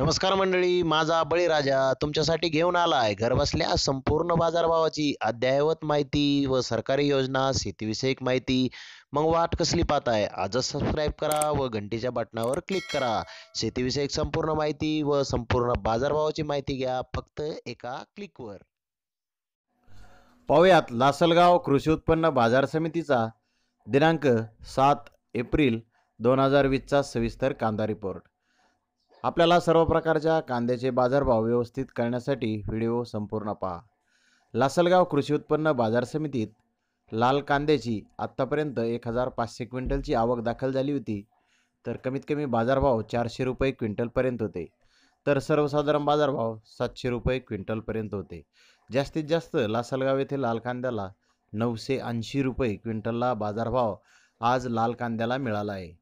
नमस्कार मंडळी माझा बळीराजा तुमच्यासाठी घेऊन आला आहे घरबसल्या संपूर्ण बाजारभावाची अद्ययावत माहिती व सरकारी योजना शेतीविषयक माहिती मग वाट कसली पाहत आहे आजच सबस्क्राईब करा व घंटीच्या बटनावर क्लिक करा शेतीविषयक संपूर्ण माहिती व संपूर्ण बाजारभावाची माहिती घ्या फक्त एका क्लिकवर पाहुयात लासलगाव कृषी उत्पन्न बाजार समितीचा दिनांक सात एप्रिल दोन हजार वीसचा सविस्तर कांदा रिपोर्ट आपल्याला सर्व प्रकारच्या कांद्याचे बाजारभाव व्यवस्थित करण्यासाठी व्हिडिओ संपूर्ण पहा लासलगाव कृषी उत्पन्न बाजार समितीत लाल कांद्याची आत्तापर्यंत एक हजार पाचशे क्विंटलची आवक दाखल झाली होती तर कमीत कमी बाजारभाव चारशे रुपये क्विंटलपर्यंत होते तर सर्वसाधारण बाजारभाव सातशे रुपये क्विंटलपर्यंत होते जास्तीत जास्त लासलगाव येथे लाल कांद्याला नऊशे ऐंशी रुपये क्विंटलला बाजारभाव आज लाल कांद्याला मिळाला आहे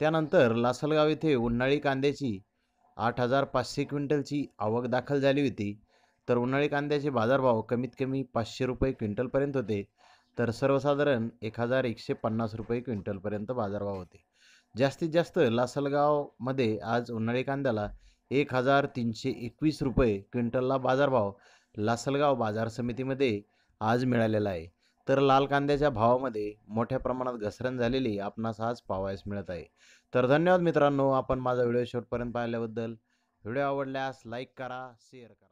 त्यानंतर लासलगाव येथे उन्हाळी कांद्याची आठ हजार पाचशे क्विंटलची आवक दाखल झाली होती तर उन्हाळी कांद्याचे बाजारभाव कमीत कमी पाचशे रुपये क्विंटलपर्यंत होते तर सर्वसाधारण एक हजार एकशे पन्नास रुपये क्विंटलपर्यंत बाजारभाव होते जास्तीत जास्त लासलगावमध्ये आज उन्हाळी कांद्याला एक हजार तीनशे एकवीस रुपये क्विंटलला बाजारभाव लासलगाव बाजार समितीमध्ये आज मिळालेला आहे तर लाल कांद्याच्या भावामध्ये मोठ्या प्रमाणात घसरण झालेली आपणास आज पाहावयास मिळत आहे तर धन्यवाद मित्रांनो आपण माझा व्हिडिओ शेवटपर्यंत पाहिल्याबद्दल व्हिडिओ आवडल्यास लाईक करा शेअर करा